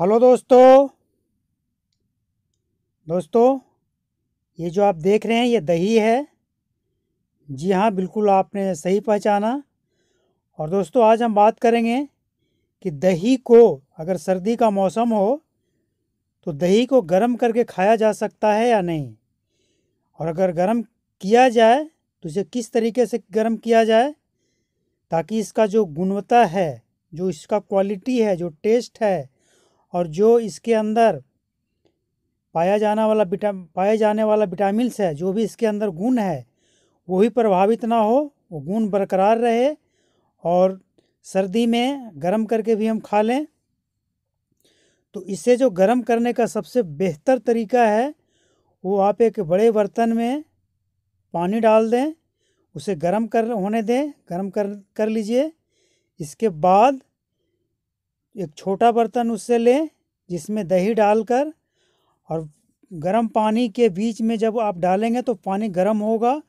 hello दोस्तों दोस्तों ये जो आप देख रहे हैं ये दही है जी हाँ बिल्कुल आपने सही पहचाना और दोस्तों आज हम बात करेंगे कि दही को अगर सर्दी का मौसम हो तो दही को गर्म करके खाया जा सकता है या नहीं और अगर गर्म किया जाए तो इसे किस तरीके से गर्म किया जाए ताकि इसका जो गुणवत्ता है जो इसका क्वालिटी है जो टेस्ट है और जो इसके अंदर पाया जाना वाला विटा पाए जाने वाला विटामिन है जो भी इसके अंदर गुण है वही प्रभावित ना हो वो गुण बरकरार रहे और सर्दी में गर्म करके भी हम खा लें तो इसे जो गर्म करने का सबसे बेहतर तरीका है वो आप एक बड़े बर्तन में पानी डाल दें उसे गर्म कर होने दें गर्म कर कर लीजिए इसके बाद एक छोटा बर्तन उससे लें जिसमें दही डालकर और गर्म पानी के बीच में जब आप डालेंगे तो पानी गर्म होगा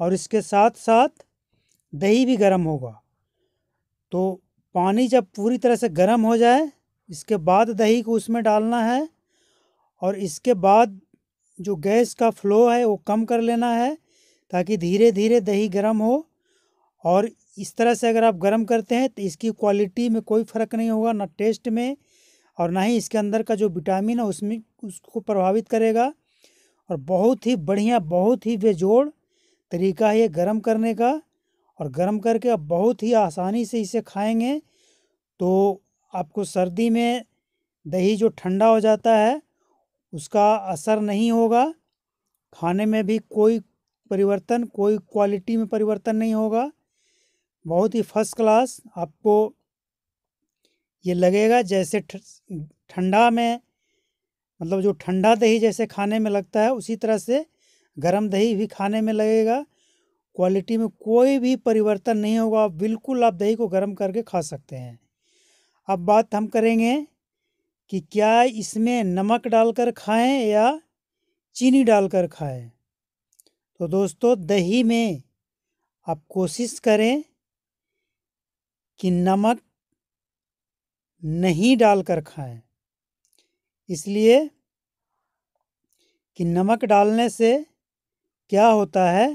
और इसके साथ साथ दही भी गर्म होगा तो पानी जब पूरी तरह से गर्म हो जाए इसके बाद दही को उसमें डालना है और इसके बाद जो गैस का फ्लो है वो कम कर लेना है ताकि धीरे धीरे दही गर्म हो और इस तरह से अगर आप गर्म करते हैं तो इसकी क्वालिटी में कोई फ़र्क नहीं होगा ना टेस्ट में और ना ही इसके अंदर का जो विटामिन है उसमें उसको प्रभावित करेगा और बहुत ही बढ़िया बहुत ही बेजोड़ तरीका है ये गर्म करने का और गर्म करके आप बहुत ही आसानी से इसे खाएंगे तो आपको सर्दी में दही जो ठंडा हो जाता है उसका असर नहीं होगा खाने में भी कोई परिवर्तन कोई क्वालिटी में परिवर्तन नहीं होगा बहुत ही फर्स्ट क्लास आपको ये लगेगा जैसे ठंडा में मतलब जो ठंडा दही जैसे खाने में लगता है उसी तरह से गर्म दही भी खाने में लगेगा क्वालिटी में कोई भी परिवर्तन नहीं होगा आप बिल्कुल आप दही को गर्म करके खा सकते हैं अब बात हम करेंगे कि क्या इसमें नमक डालकर खाएं या चीनी डालकर खाएं तो दोस्तों दही में आप कोशिश करें कि नमक नहीं डालकर खाएं इसलिए कि नमक डालने से क्या होता है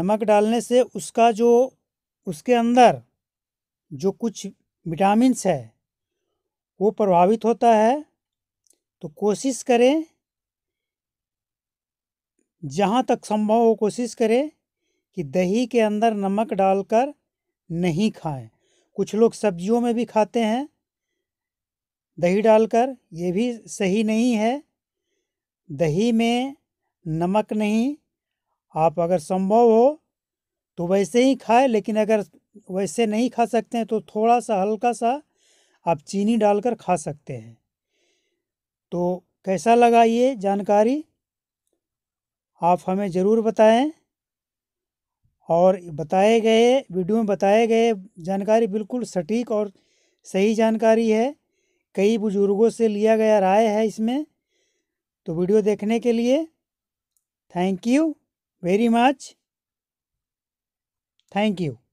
नमक डालने से उसका जो उसके अंदर जो कुछ विटामिन्स है वो प्रभावित होता है तो कोशिश करें जहाँ तक संभव हो कोशिश करें कि दही के अंदर नमक डालकर नहीं खाएं कुछ लोग सब्जियों में भी खाते हैं दही डालकर ये भी सही नहीं है दही में नमक नहीं आप अगर संभव हो तो वैसे ही खाएं लेकिन अगर वैसे नहीं खा सकते हैं तो थोड़ा सा हल्का सा आप चीनी डालकर खा सकते हैं तो कैसा लगा ये जानकारी आप हमें ज़रूर बताएं और बताए गए वीडियो में बताए गए जानकारी बिल्कुल सटीक और सही जानकारी है कई बुज़ुर्गों से लिया गया राय है इसमें तो वीडियो देखने के लिए thank you very much thank you